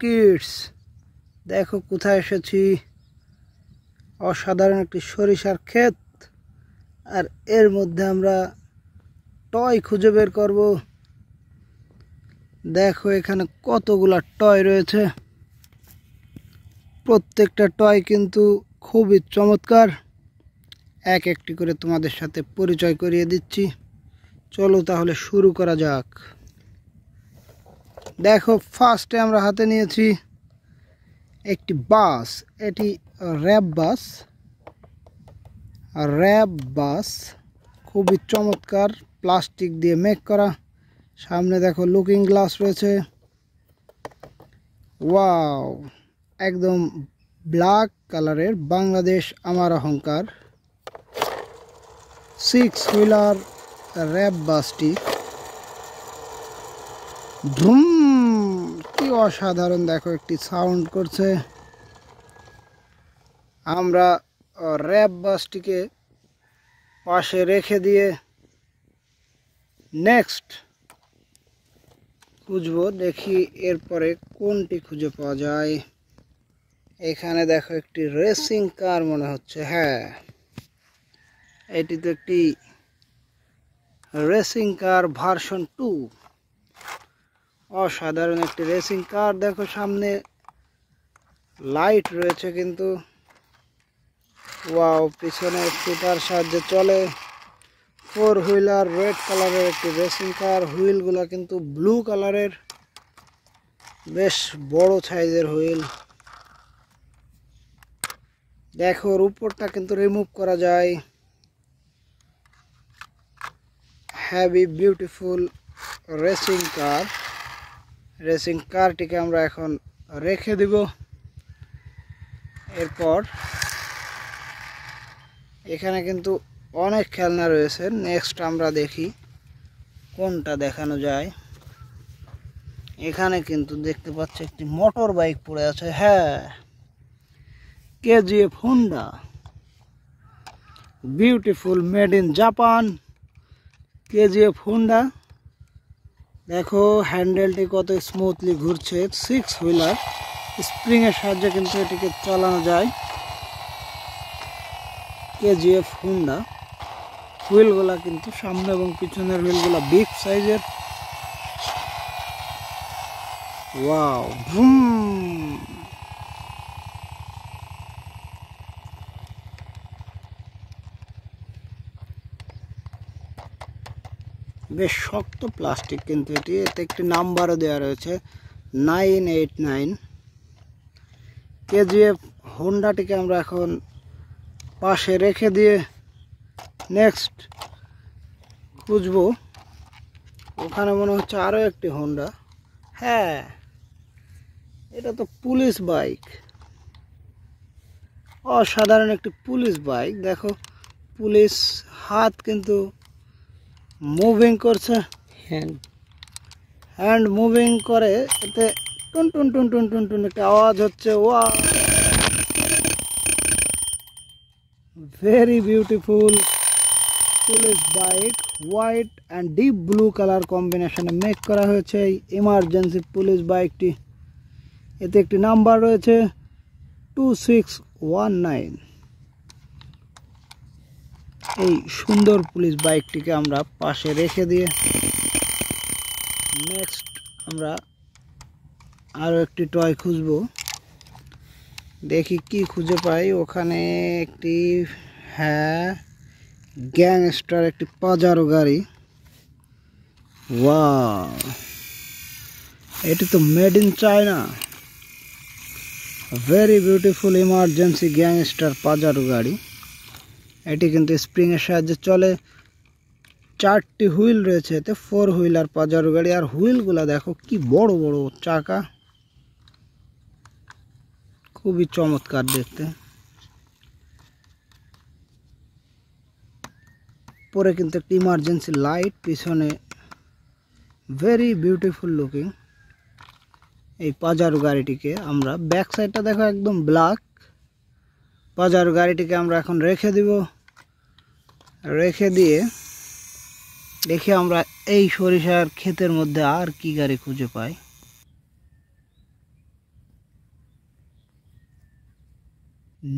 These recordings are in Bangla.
কিডস দেখো কোথায় এসেছি অসাধারণ একটি সরিষার ক্ষেত আর এর মধ্যে আমরা টয় খুঁজে বের করব দেখো এখানে কতগুলা টয় রয়েছে প্রত্যেকটা টয় কিন্তু খুবই চমৎকার এক একটি করে তোমাদের সাথে পরিচয় করিয়ে দিচ্ছি চলো তাহলে শুরু করা যাক দেখো ফার্স্টে আমরা হাতে নিয়েছি একটি বাস এটি র্যাব বাস র্যাব বাস খুবই চমৎকার প্লাস্টিক দিয়ে মেক করা সামনে দেখো লুকিং গ্লাস রয়েছে ওয়াও একদম ব্ল্যাক কালারের বাংলাদেশ আমার অহংকার সিক্স হুইলার র্যাব বাসটি ধুম অসাধারণ দেখো একটি সাউন্ড করছে আমরা র্যাব বাসটিকে পাশে রেখে দিয়ে নেক্সট খুঁজবো দেখি এরপরে কোনটি খুঁজে পাওয়া যায় এখানে দেখো একটি রেসিং কার মনে হচ্ছে হ্যাঁ এটি তো একটি রেসিং কার ভার্সন টু অসাধারণ একটি রেসিং কার দেখো সামনে লাইট রয়েছে কিন্তু ওয়াও পিছনে তার সাহায্যে চলে ফোর হুইলার রেড কালারের একটি রেসিং কার হুইলগুলো কিন্তু ব্লু কালারের বেশ বড় সাইজের হুইল দেখো উপরটা কিন্তু রিমুভ করা যায় heavy beautiful racing car racing কারটিকে আমরা এখন রেখে দিব এরপর এখানে কিন্তু অনেক খেলনা রয়েছে নেক্সট আমরা দেখি কোনটা দেখানো যায় এখানে কিন্তু দেখতে পাচ্ছি একটি মোটর বাইক পড়ে আছে হ্যাঁ KGF Honda beautiful made in Japan KGF Honda দেখো হ্যান্ডেলটি কত স্মুথলি ঘুরছে সিক্স হুইলার স্প্রিংয়ের সাহায্যে কিন্তু এটিকে চালানো যায় কেজিএফ হুন্ডা হুইলগুলা কিন্তু সামনে এবং পিছনের হুইলগুলা বিগ সাইজের ওয়াও ভুম বেশ শক্ত প্লাস্টিক কিন্তু এটি এতে একটি নাম্বারও দেওয়া রয়েছে নাইন এইট নাইন কেজিএফ হোন্ডাটিকে আমরা এখন পাশে রেখে দিয়ে নেক্সট খুঁজব ওখানে মনে হচ্ছে আরও একটি হোন্ডা হ্যাঁ এটা তো পুলিশ বাইক অসাধারণ একটি পুলিশ বাইক দেখো পুলিশ হাত কিন্তু মুভিং করছে হ্যান্ড হ্যান্ড মুভিং করে এতে টুন টুন টুন টুন টুন টুন একটা আওয়াজ হচ্ছে wow very beautiful police bike white and deep blue colour কম্বিনেশনে মেক করা হয়েছে এই ইমার্জেন্সি পুলিশ বাইকটি এতে একটি নাম্বার রয়েছে টু সিক্স ওয়ান নাইন এই সুন্দর পুলিশ বাইকটিকে আমরা পাশে রেখে দিয়ে নেক্সট আমরা আর একটি টয় খুঁজবো দেখি কি খুঁজে পাই ওখানে একটি হ্যাঁ গ্যাংস্টার একটি পাজারো গাড়ি ওয়া এটা তো made in China a very beautiful emergency gangster Pajero গাড়ি এইটা কিন্তু স্প্রিং এর সাহায্যে চলে চারটি হুইল রয়েছে তো ফোর হুইলার পাজার গাড়ি আর হুইলগুলা দেখো কি বড় বড় চাকা খুবই চমৎকার দেখতে পুরো কিন্তু একটা ইমার্জেন্সি লাইট পিছনে ভেরি বিউটিফুল লুকিং এই পাজার গাড়িটিকে আমরা ব্যাক সাইডটা দেখো একদম ব্ল্যাক বাজার গাড়িটিকে আমরা এখন রেখে দিব রেখে দিয়ে দেখি আমরা এই সরিষার ক্ষেতের মধ্যে আর কি গাড়ি খুঁজে পাই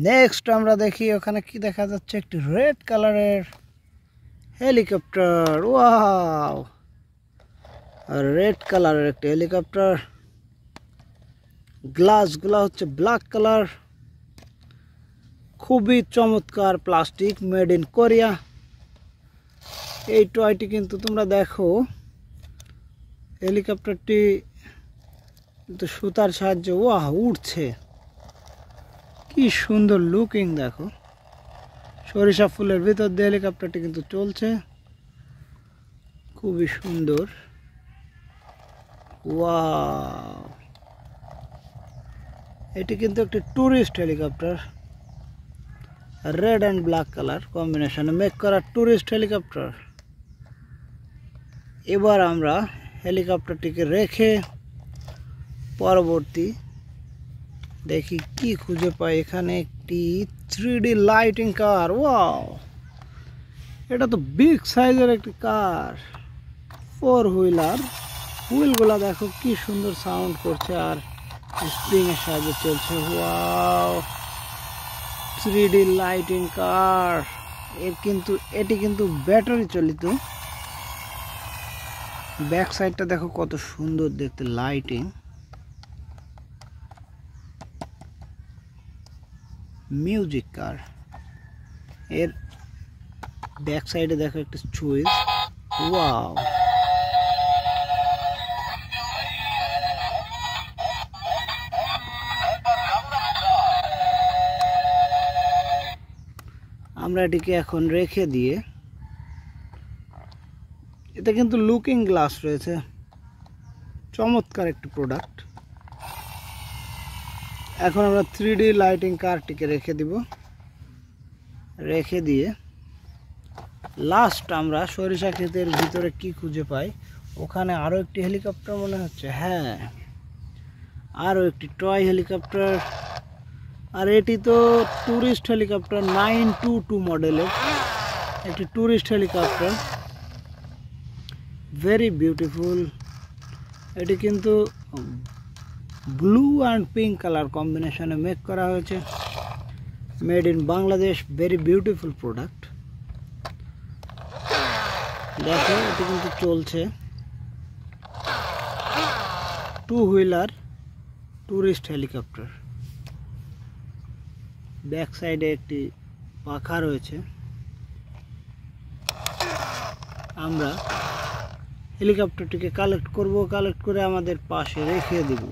নেক্সট আমরা দেখি ওখানে কি দেখা যাচ্ছে একটি রেড কালারের হেলিকপ্টার ওয়াও রেড কালারের একটি হেলিকপ্টার গ্লাসগুলো হচ্ছে ব্ল্যাক কালার খুবই চমৎকার প্লাস্টিক মেড ইন কোরিয়া এই টয়টি কিন্তু তোমরা দেখো হেলিকপ্টারটি কিন্তু সুতার সাহায্যে ওয়াহ উঠছে কি সুন্দর লুকিং দেখো সরিষা ফুলের ভিতর দিয়ে হেলিকপ্টারটি কিন্তু চলছে খুবই সুন্দর ওয়া এটি কিন্তু একটি tourist helicopter red and black colour কম্বিনেশনে মেক করা ট্যুরিস্ট হেলিকপ্টার এবার আমরা হেলিকপ্টারটিকে রেখে পরবর্তী দেখি কি খুঁজে পাই এখানে একটি থ্রি লাইটিং কার ওয়াও এটা তো বিগ সাইজের একটি কার ফোর হুইলার হুইলগুলা দেখো কি সুন্দর সাউন্ড করছে আর স্প্রিংয়ের সাহায্যে চলছে wow three D lighting car এর কিন্তু এটি কিন্তু ব্যাটারি চলিত ব্যাক সাইডটা দেখো কত সুন্দর দেখতে লাইটিং মিউজিক কার এর ব্যাক সাইডে দেখো একটা সুইচ ওয়াও আমরা এটিকে এখন রেখে দিয়ে এটা কিন্তু লুকিং গ্লাস রয়েছে চমৎকার একটি প্রোডাক্ট এখন আমরা থ্রি লাইটিং কারটিকে রেখে দিব রেখে দিয়ে লাস্ট আমরা সরিষা ক্ষেতের ভিতরে কি খুঁজে পাই ওখানে আরও একটি হেলিকপ্টার মনে হচ্ছে হ্যাঁ আরও একটি টয় হেলিকপ্টার আর এটি তো tourist helicopter nine two two মডেলের একটি ট্যুরিস্ট হেলিকপ্টার ভেরি বিউটিফুল এটি কিন্তু ব্লু অ্যান্ড পিঙ্ক কালার কম্বিনেশনে মেক করা হয়েছে made in Bangladesh very beautiful product দেখো এটি কিন্তু চলছে two wheeler tourist helicopter back সাইডে একটি পাখা রয়েছে আমরা হেলিকপ্টারটিকে কালেক্ট করব কালেক্ট করে আমাদের পাশে রেখে দেবো